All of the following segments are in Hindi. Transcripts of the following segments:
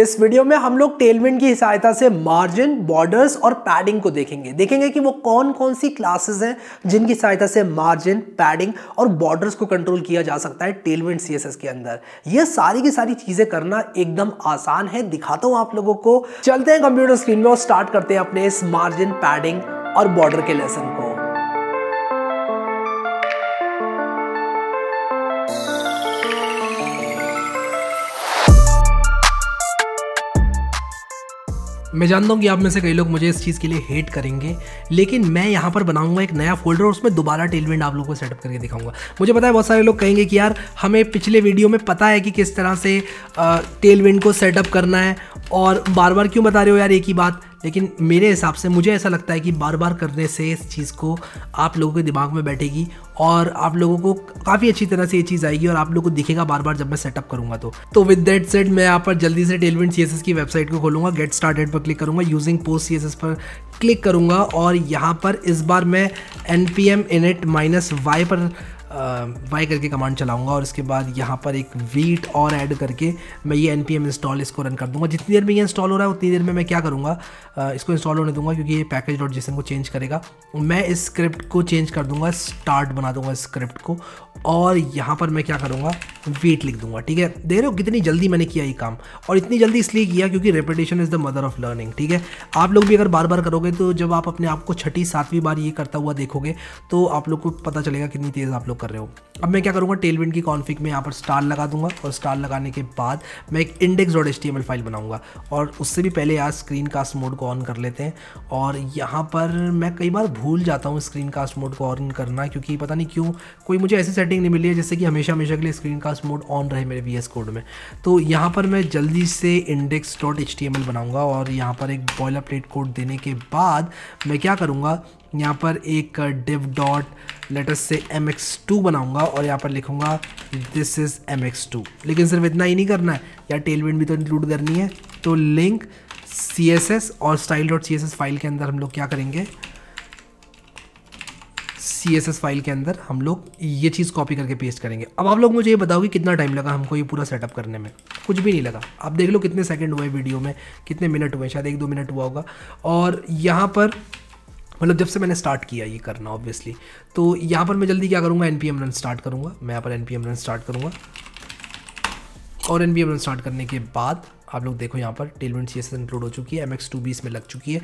इस वीडियो में हम लोग टेलविंड की सहायता से मार्जिन बॉर्डर्स और पैडिंग को देखेंगे देखेंगे कि वो कौन कौन सी क्लासेस हैं जिनकी सहायता से मार्जिन पैडिंग और बॉर्डर्स को कंट्रोल किया जा सकता है टेलविंड सीएसएस के अंदर ये सारी की सारी चीज़ें करना एकदम आसान है दिखाता हूँ आप लोगों को चलते हैं कंप्यूटर स्क्रीन में और स्टार्ट करते हैं अपने इस मार्जिन पैडिंग और बॉर्डर के लेसन को मैं जानता हूँ कि आप में से कई लोग मुझे इस चीज़ के लिए हेट करेंगे लेकिन मैं यहाँ पर बनाऊंगा एक नया फोल्डर और उसमें दोबारा टेलविंड आप लोगों को सेटअप करके दिखाऊंगा मुझे पता है बहुत सारे लोग कहेंगे कि यार हमें पिछले वीडियो में पता है कि किस तरह से टेलविंड को सेटअप करना है और बार बार क्यों बता रहे हो यार एक ही बात लेकिन मेरे हिसाब से मुझे ऐसा लगता है कि बार बार करने से इस चीज़ को आप लोगों के दिमाग में बैठेगी और आप लोगों को काफ़ी अच्छी तरह से ये चीज़ आएगी और आप लोगों को दिखेगा बार बार जब मैं सेटअप करूँगा तो तो विद डेट सेट मैं यहाँ पर जल्दी से टेलविन सी की वेबसाइट को खोलूँगा गेट स्टार्टेड पर क्लिक करूँगा यूजिंग पोस्ट सी पर क्लिक करूँगा और यहाँ पर इस बार मैं N P M init minus Y पर वाई करके कमांड चलाऊंगा और इसके बाद यहाँ पर एक वीट और ऐड करके मैं ये एन इंस्टॉल इसको रन कर दूँगा जितनी देर में ये इंस्टॉल हो रहा है उतनी देर में मैं क्या करूँगा इसको इंस्टॉल होने दूँगा क्योंकि ये पैकेज डॉट जिसम को चेंज करेगा मैं इस स्क्रिप्ट को चेंज कर दूँगा स्टार्ट बना दूँगा स्क्रिप्ट को और यहाँ पर मैं क्या करूँगा वीट लिख दूंगा ठीक है देख रहे हो कितनी जल्दी मैंने किया ये काम और इतनी जल्दी इसलिए किया क्योंकि repetition is the mother of learning ठीक है आप लोग भी अगर बार बार करोगे तो जब आप अपने आप को छठी सातवीं बार ये करता हुआ देखोगे तो आप लोग को पता चलेगा कितनी तेज़ आप लोग कर रहे हो अब मैं क्या करूँगा टेलविंड की कॉन्फिक में यहाँ पर स्टार लगा दूंगा और स्टार लगाने के बाद मैं एक index dot T M L file बनाऊँगा और उससे भी पहले यार स्क्रीन कास्ट मोड को ऑन कर लेते हैं और यहाँ पर मैं कई बार भूल जाता हूँ स्क्रीन कास्ट मोड को ऑन करना क्योंकि पता नहीं क्यों कोई मुझे ऐसी सेटिंग नहीं मिली है जैसे कि हमेशा हमेशा के लिए स्क्रीन कास्ट मोड ऑन रहे मेरे वी एस कोड में तो यहाँ पर मैं जल्दी से index dot H T M L बनाऊँगा और यहाँ पर एक बॉयलर प्लेट कोड देने के बाद मैं क्या करूँगा यहाँ पर एक डिव डॉट लेटर से एम एक्स टू बनाऊँगा और यहाँ पर लिखूँगा this is M X two लेकिन सिर्फ इतना ही नहीं करना है या टेलविंड भी तो इंक्लूड करनी है तो लिंक सी एस एस और style dot C S S file के अंदर हम लोग क्या करेंगे सी एस एस फाइल के अंदर हम लोग ये चीज़ कॉपी करके पेस्ट करेंगे अब आप लोग मुझे ये बताओ कि कितना टाइम लगा हमको ये पूरा सेटअप करने में कुछ भी नहीं लगा आप देख लो कितने सेकंड हुए वीडियो में कितने मिनट हुए शायद एक दो मिनट हुआ होगा और यहाँ पर मतलब जब से मैंने स्टार्ट किया ये करना ऑब्वियसली तो यहाँ पर मैं जल्दी क्या करूँगा एन पी रन स्टार्ट करूँगा मैं यहाँ पर एन पी रन स्टार्ट करूँगा और एन रन स्टार्ट करने के बाद आप लोग देखो यहाँ पर टेलमेंट सी एस इंक्लूड हो चुकी है एम एक्स टू बी इसमें लग चुकी है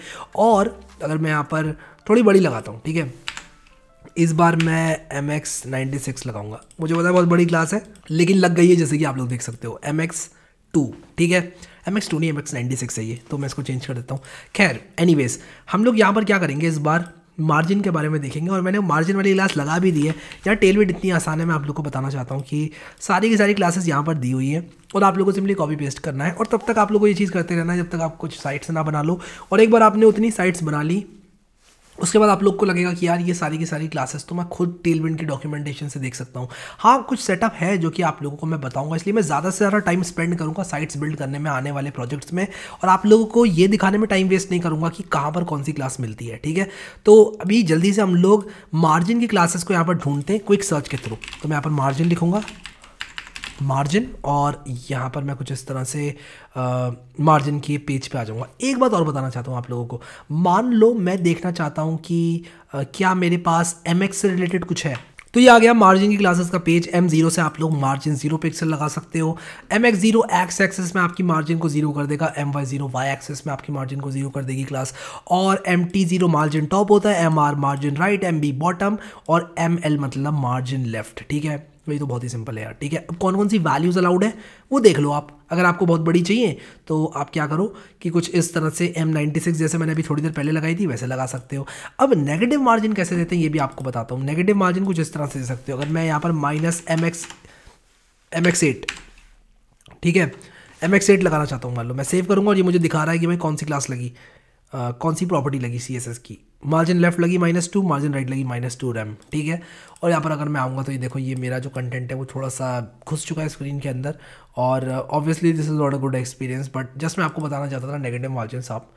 और अगर मैं यहाँ पर थोड़ी बड़ी लगाता हूँ ठीक है इस बार मैं एम एक्स नाइन्टी सिक्स लगाऊंगा मुझे पता है बहुत बड़ी क्लास है लेकिन लग गई है जैसे कि आप लोग देख सकते हो एम एक्स टू ठीक है एम एक्स टू नहीं एम एक्स नाइन्टी सिक्स है ये तो मैं इसको चेंज कर देता हूँ खैर वेज़ हम लोग यहाँ पर क्या करेंगे इस बार मार्जिन के बारे में देखेंगे और मैंने मार्जिन वाली क्लास लगा भी दी है यहाँ टेलवेट इतनी आसान है मैं आप लोग को बताना चाहता हूँ कि सारी की सारी क्लासेस यहाँ पर दी हुई है और आप लोगों को सिंपली कॉपी पेस्ट करना है और तब तक आप लोगों को ये चीज़ करते रहना है जब तक आप कुछ साइट्स ना बना लो और एक बार आपने उतनी साइट्स बना ली उसके बाद आप लोग को लगेगा कि यार ये सारी की सारी क्लासेस तो मैं खुद टेलविंड की डॉक्यूमेंटेशन से देख सकता हूँ हाँ कुछ सेटअप है जो कि आप लोगों को मैं बताऊंगा इसलिए मैं ज़्यादा से ज़्यादा टाइम स्पेंड करूँगा साइट्स बिल्ड करने में आने वाले प्रोजेक्ट्स में और आप लोगों को ये दिखाने में टाइम वेस्ट नहीं करूँगा कि कहाँ पर कौन सी क्लास मिलती है ठीक है तो अभी जल्दी से हम लोग मार्जिन की क्लासेस को यहाँ पर ढूंढते हैं क्विक सर्च के थ्रू तो मैं यहाँ पर मार्जिन लिखूँगा मार्जिन और यहाँ पर मैं कुछ इस तरह से मार्जिन के पेज पे आ जाऊँगा एक बात और बताना चाहता हूँ आप लोगों को मान लो मैं देखना चाहता हूँ कि आ, क्या मेरे पास एम से रिलेटेड कुछ है तो ये आ गया मार्जिन की क्लासेस का पेज एम जीरो से आप लोग मार्जिन जीरो पिक्सल लगा सकते हो M X zero X axis में आपकी मार्जिन को जीरो कर देगा M Y zero Y axis में आपकी मार्जिन को जीरो कर देगी क्लास और M T zero margin top होता है M R margin right M B bottom और एम एल मतलब मार्जिन लेफ्ट ठीक है वही तो, तो बहुत ही सिंपल है यार ठीक है अब कौन कौन सी वैल्यूज़ अलाउड है वो देख लो आप अगर आपको बहुत बड़ी चाहिए तो आप क्या करो कि कुछ इस तरह से एम नाइन्टी सिक्स जैसे मैंने अभी थोड़ी देर पहले लगाई थी वैसे लगा सकते हो अब नेगेटिव मार्जिन कैसे देते हैं ये भी आपको बताता हूँ नेगेटिव मार्जिन कुछ इस तरह से दे सकते हो अगर मैं यहाँ पर minus M X M X eight ठीक है एम एक्स एट लगाना चाहता हूँ मान लो मैं सेव करूँगा और ये मुझे दिखा रहा है कि भाई कौन सी क्लास लगी आ, कौन सी प्रॉपर्टी लगी सी एस एस की मार्जिन लेफ्ट लगी माइनस टू मार्जिन राइट लगी माइनस टू रैम ठीक है और यहाँ पर अगर मैं आऊँगा तो ये देखो ये मेरा जो कंटेंट है वो थोड़ा सा घुस चुका है स्क्रीन के अंदर और obviously this is not a good experience but just मैं आपको बताना चाहता था नेगेटिव मार्जिन आप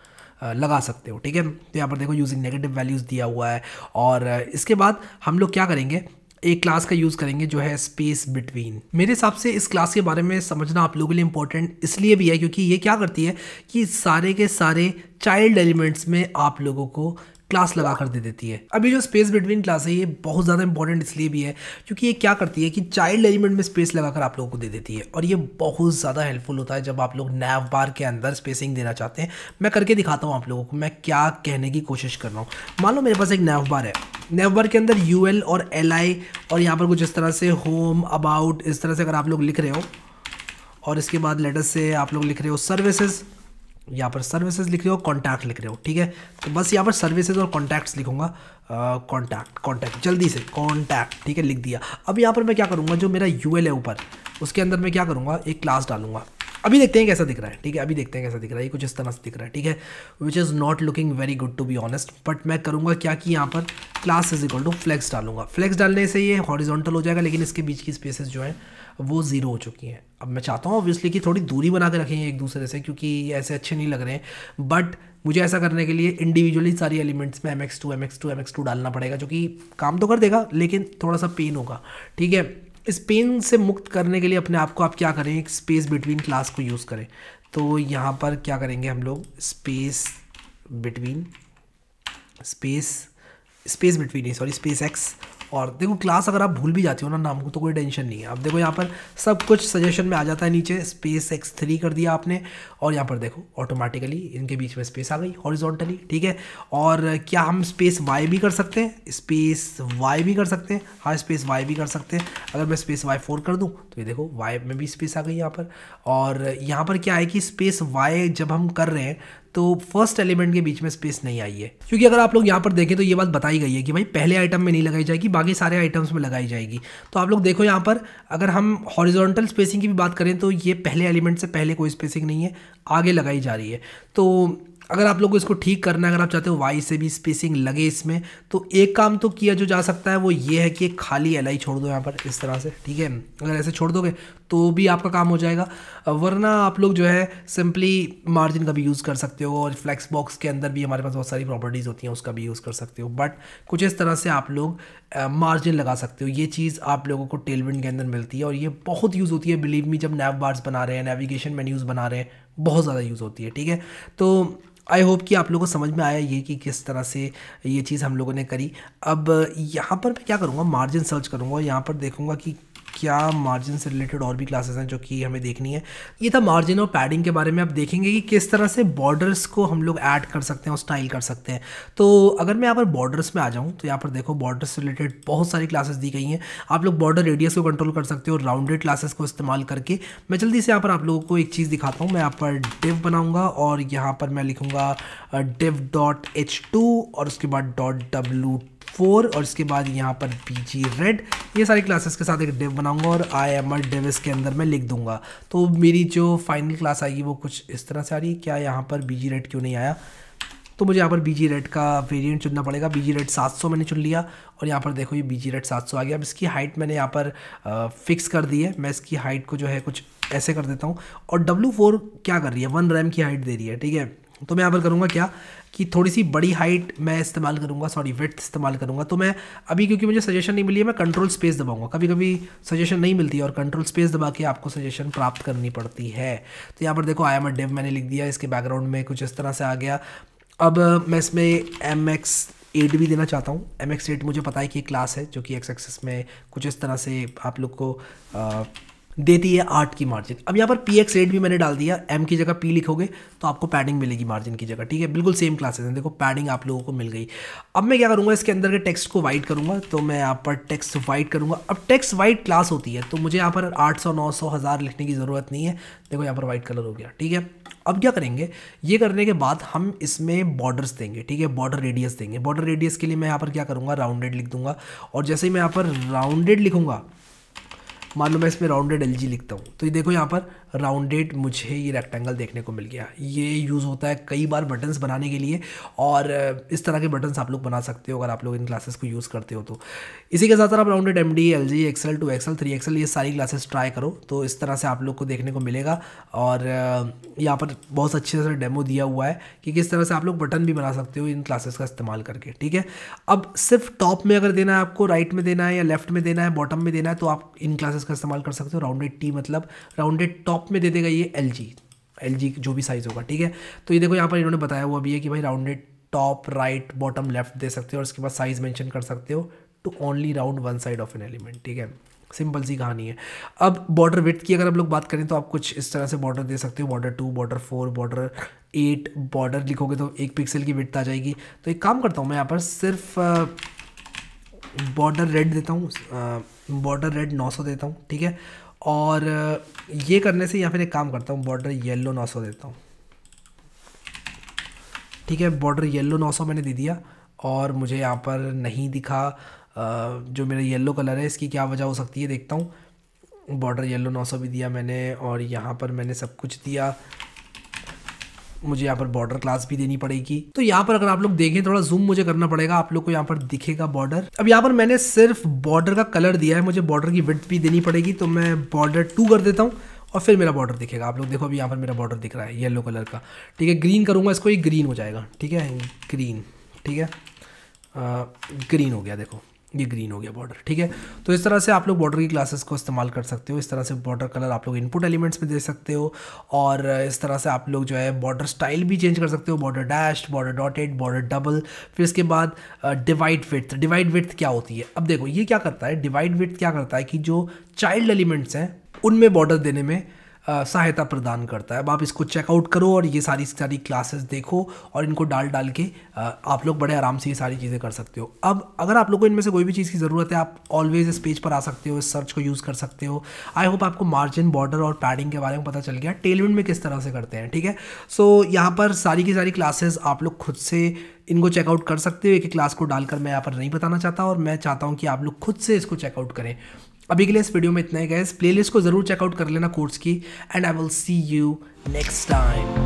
uh, लगा सकते हो ठीक है तो यहाँ पर देखो यूजिंग नेगेटिव वैल्यूज़ दिया हुआ है और uh, इसके बाद हम लोग क्या करेंगे एक क्लास का यूज़ करेंगे जो है स्पेस बिटवीन मेरे हिसाब से इस क्लास के बारे में समझना आप लोगों के लिए इंपॉर्टेंट इसलिए भी है क्योंकि ये क्या करती है कि सारे के सारे चाइल्ड एलिमेंट्स में आप लोगों को क्लास लगा कर दे देती है अभी जो स्पेस बिटवीन क्लास है ये बहुत ज़्यादा इंपॉर्टेंट इसलिए भी है क्योंकि ये क्या करती है कि चाइल्ड एलिमेंट में स्पेस लगाकर आप लोगों को दे देती है और ये बहुत ज़्यादा हेल्पफुल होता है जब आप लोग नैव बार के अंदर स्पेसिंग देना चाहते हैं मैं करके दिखाता हूँ आप लोगों को मैं क्या कहने की कोशिश कर रहा हूँ मान लो मेरे पास एक नैव बार है नैव बार के अंदर यू और एल और यहाँ पर कुछ इस तरह से होम अबाउट इस तरह से अगर आप लोग लिख रहे हो और इसके बाद लेटर से आप लोग लिख रहे हो सर्विसेज़ यहाँ पर सर्विसेज लिख रहे हो कॉन्टैक्ट लिख रहे हो ठीक है तो बस यहाँ पर सर्विसेज और कॉन्टैक्ट्स लिखूंगा कॉन्टैक्ट कॉन्टैक्ट जल्दी से कॉन्टैक्ट ठीक है लिख दिया अब यहाँ पर मैं क्या करूँगा जो मेरा यू है ऊपर उसके अंदर मैं क्या करूँगा एक क्लास डालूंगा अभी देखते हैं कैसा दिख रहा है ठीक है अभी देखते हैं कैसा दिख रहा है ये कुछ इस तरह से दिख रहा है ठीक है which is not looking very good to be honest but मैं करूँगा क्या कि यहाँ पर class is equal to flex डालूंगा फ्लैक्स डालने से ये हॉरिजॉन्टल हो जाएगा लेकिन इसके बीच की स्पेसेस जो है वो ज़ीरो हो चुकी हैं अब मैं चाहता हूँ ऑब्वियसली कि थोड़ी दूरी बना के रखें एक दूसरे से क्योंकि ऐसे अच्छे नहीं लग रहे हैं बट मुझे ऐसा करने के लिए इंडिविजुअली सारी एलिमेंट्स में M X two M X two M X two डालना पड़ेगा जो कि काम तो कर देगा लेकिन थोड़ा सा पेन होगा ठीक है इस पेन से मुक्त करने के लिए अपने आप को आप क्या करें एक स्पेस बिटवीन क्लास को यूज़ करें तो यहाँ पर क्या करेंगे हम लोग space between space space between sorry space X और देखो क्लास अगर आप भूल भी जाते हो ना नाम को तो कोई टेंशन नहीं है आप देखो यहाँ पर सब कुछ सजेशन में आ जाता है नीचे स्पेस एक्स थ्री कर दिया आपने और यहाँ पर देखो ऑटोमेटिकली इनके बीच में स्पेस आ गई हॉरिजॉन्टली ठीक है और क्या हम स्पेस वाई भी कर सकते हैं स्पेस वाई भी कर सकते हैं हाँ स्पेस वाई भी कर सकते हैं अगर मैं स्पेस वाई फोर कर दूँ तो ये देखो वाई में भी स्पेस आ गई यहाँ पर और यहाँ पर क्या है कि स्पेस वाई जब हम कर रहे हैं तो फर्स्ट एलिमेंट के बीच में स्पेस नहीं आई है क्योंकि अगर आप लोग यहाँ पर देखें तो ये बात बताई गई है कि भाई पहले आइटम में नहीं लगाई जाएगी बाकी सारे आइटम्स में लगाई जाएगी तो आप लोग देखो यहाँ पर अगर हम हॉरिजॉन्टल स्पेसिंग की भी बात करें तो ये पहले एलिमेंट से पहले कोई स्पेसिंग नहीं है आगे लगाई जा रही है तो अगर आप लोग को इसको ठीक करना है अगर आप चाहते हो वाई से भी स्पेसिंग लगे इसमें तो एक काम तो किया जो जा सकता है वो ये है कि खाली एल छोड़ दो यहाँ पर इस तरह से ठीक है अगर ऐसे छोड़ दोगे तो भी आपका काम हो जाएगा वरना आप लोग जो है सिंपली मार्जिन का भी यूज़ कर सकते हो और फ्लैक्स बॉक्स के अंदर भी हमारे पास बहुत सारी प्रॉपर्टीज़ होती हैं उसका भी यूज़ कर सकते हो बट कुछ इस तरह से आप लोग मार्जिन लगा सकते हो ये चीज़ आप लोगों को टेलविंड के अंदर मिलती है और ये बहुत यूज़ होती है बिलीव मी जब नैव बार्स बना रहे हैं नेविगेशन मेन्यूज़ बना रहे हैं बहुत ज़्यादा यूज़ होती है ठीक है तो आई होप कि आप लोगों को समझ में आया ये कि किस तरह से ये चीज़ हम लोगों ने करी अब यहाँ पर मैं क्या करूँगा मार्जिन सर्च करूँगा यहाँ पर देखूँगा कि क्या मार्जिन से रिलेटेड और भी क्लासेस हैं जो कि हमें देखनी है ये था मार्जिन और पैडिंग के बारे में आप देखेंगे कि किस तरह से बॉर्डर्स को हम लोग ऐड कर सकते हैं और स्टाइल कर सकते हैं तो अगर मैं यहाँ पर बॉर्डर्स में आ जाऊँ तो यहाँ पर देखो बॉर्डर्स से रिलेटेड बहुत सारी क्लासेस दी गई हैं आप लोग बॉर्डर रेडियस को कंट्रोल कर सकते हो राउंडेड क्लासेस को इस्तेमाल करके मैं जल्दी से यहाँ पर आप लोगों को एक चीज़ दिखाता हूँ मैं यहाँ पर डिव बनाऊँगा और यहाँ पर मैं लिखूँगा डिव डॉट एच टू और उसके बाद डॉट डब्ल्यू फोर और इसके बाद यहाँ पर पी रेड ये सारी क्लासेस के साथ एक डेव बनाऊंगा और आई एम आर डेव इसके अंदर मैं लिख दूंगा तो मेरी जो फाइनल क्लास आएगी वो कुछ इस तरह से आ रही है क्या यहाँ पर बी जी रेड क्यों नहीं आया तो मुझे यहाँ पर बी जी रेड का वेरियंट चुनना पड़ेगा बी जी रेड सात सौ मैंने चुन लिया और यहाँ पर देखो ये बी जी रेड सात सौ आ गया अब इसकी हाइट मैंने यहाँ पर फिक्स कर दी है मैं इसकी हाइट को जो है कुछ ऐसे कर देता हूँ और डब्लू फोर क्या कर रही है वन रैम की हाइट दे रही है ठीक है तो मैं यहाँ पर करूँगा क्या कि थोड़ी सी बड़ी हाइट मैं इस्तेमाल करूँगा सॉरी वेथ इस्तेमाल करूँगा तो मैं अभी क्योंकि मुझे सजेशन नहीं मिली है मैं कंट्रोल स्पेस दबाऊँगा कभी कभी सजेशन नहीं मिलती और कंट्रोल स्पेस दबा के आपको सजेशन प्राप्त करनी पड़ती है तो यहाँ पर देखो आई एम अ डेव मैंने लिख दिया इसके बैकग्राउंड में कुछ इस तरह से आ गया अब मैं इसमें एम एक्स एट भी देना चाहता हूँ एम एक्स एट मुझे पता है कि एक क्लास है जो कि एक्स एक्सेस में कुछ इस तरह से आप लोग को आ, देती है आठ की मार्जिन अब यहाँ पर पी एक्स रेट भी मैंने डाल दिया एम की जगह पी लिखोगे तो आपको पैडिंग मिलेगी मार्जिन की जगह ठीक है बिल्कुल सेम क्लासेस हैं देखो पैडिंग आप लोगों को मिल गई अब मैं क्या करूँगा इसके अंदर के टेक्स्ट को वाइट करूँगा तो मैं यहाँ पर टेक्स्ट वाइट करूँगा अब टेक्स्ट वाइट क्लास होती है तो मुझे यहाँ पर आठ सौ नौ सौ हज़ार लिखने की ज़रूरत नहीं है देखो यहाँ पर वाइट कलर हो गया ठीक है अब क्या करेंगे ये करने के बाद हम इसमें बॉर्डर्स देंगे ठीक है बॉर्डर रेडियस देंगे बॉर्डर रेडियस के लिए मैं यहाँ पर क्या करूँगा राउंडेड लिख दूंगा और जैसे ही मैं यहाँ पर राउंडेड लिखूंगा मान लो मैं इसमें राउंडेड एल लिखता हूँ तो ये देखो यहाँ पर राउंडेड मुझे ये रेक्टेंगल देखने को मिल गया ये यूज़ होता है कई बार बटन्स बनाने के लिए और इस तरह के बटन्स आप लोग बना सकते हो अगर आप लोग इन क्लासेस को यूज़ करते हो तो इसी के साथ साथ आप rounded M D L G XL two XL three XL ये सारी क्लासेस ट्राई करो तो इस तरह से आप लोग को देखने को मिलेगा और यहाँ पर बहुत अच्छे से डेमो दिया हुआ है कि किस तरह से आप लोग बटन भी बना सकते हो इन क्लासेस का इस्तेमाल करके ठीक है अब सिर्फ टॉप में अगर देना है आपको राइट में देना है या लेफ्ट में देना है बॉटम में देना है तो आप इन क्लासेस का इस्तेमाल कर सकते हो राउंडेड टी मतलब राउंडेड टॉप टॉप में दे देगा ये एल जी एल जी जो भी साइज़ होगा ठीक है तो ये देखो यहाँ पर इन्होंने बताया हुआ भी है कि भाई rounded top right bottom left दे सकते हो और उसके बाद साइज़ मैंशन कर सकते हो to only round one side of an element ठीक है सिंपल सी कहानी है अब बॉर्डर विथ की अगर हम लोग बात करें तो आप कुछ इस तरह से बॉर्डर दे सकते हो border two border four border eight border लिखोगे तो एक पिक्सल की विथ आ जाएगी तो एक काम करता हूँ मैं यहाँ पर सिर्फ बॉर्डर रेड देता हूँ बॉर्डर रेड 900 देता हूँ ठीक है और ये करने से या फिर एक काम करता हूँ बॉर्डर येलो नौ सौ देता हूँ ठीक है बॉर्डर येलो नौ सौ मैंने दे दिया और मुझे यहाँ पर नहीं दिखा जो मेरा येलो कलर है इसकी क्या वजह हो सकती है देखता हूँ बॉर्डर येलो नौ सौ भी दिया मैंने और यहाँ पर मैंने सब कुछ दिया मुझे यहाँ पर बॉर्डर क्लास भी देनी पड़ेगी तो यहाँ पर अगर आप लोग देखें थोड़ा जूम मुझे करना पड़ेगा आप लोग को यहाँ पर दिखेगा बॉर्डर अब यहाँ पर मैंने सिर्फ बॉर्डर का कलर दिया है मुझे बॉर्डर की विथ भी देनी पड़ेगी तो मैं बॉर्डर टू कर देता हूँ और फिर मेरा बॉर्डर दिखेगा आप लोग देखो अभी यहाँ पर मेरा बॉर्डर दिख रहा है येलो कलर का ठीक है ग्रीन करूँगा इसको ये ग्रीन हो जाएगा ठीक है ग्रीन ठीक है ग्रीन हो गया देखो ये ग्रीन हो गया बॉर्डर ठीक है तो इस तरह से आप लोग बॉर्डर की क्लासेस को इस्तेमाल कर सकते हो इस तरह से बॉर्डर कलर आप लोग इनपुट एलिमेंट्स में दे सकते हो और इस तरह से आप लोग जो है बॉर्डर स्टाइल भी चेंज कर सकते हो border dash border dotted border double फिर इसके बाद डिवाइड विथ डिवाइड विथ क्या होती है अब देखो ये क्या करता है डिवाइड विथ क्या करता है कि जो चाइल्ड एलिमेंट्स हैं उनमें बॉर्डर देने में सहायता प्रदान करता है अब आप इसको चेकआउट करो और ये सारी सारी क्लासेस देखो और इनको डाल डाल के आप लोग बड़े आराम से ये सारी चीज़ें कर सकते हो अब अगर आप लोगों को इनमें से कोई भी चीज़ की ज़रूरत है आप ऑलवेज़ इस पेज पर आ सकते हो इस सर्च को यूज़ कर सकते हो आई होप आपको मार्जिन बॉर्डर और पैडिंग के बारे में पता चल गया टेलविन में किस तरह से करते हैं ठीक है सो so, यहाँ पर सारी की सारी क्लासेस आप लोग खुद से इनको चेकआउट कर सकते हो एक क्लास को डालकर मैं यहाँ पर नहीं बताना चाहता और मैं चाहता हूँ कि आप लोग खुद से इसको चेकआउट करें अभी के लिए इस वीडियो में इतना ही गैस प्लेलिस्ट को ज़रूर चेकआउट कर लेना कोर्स की and I will see you next time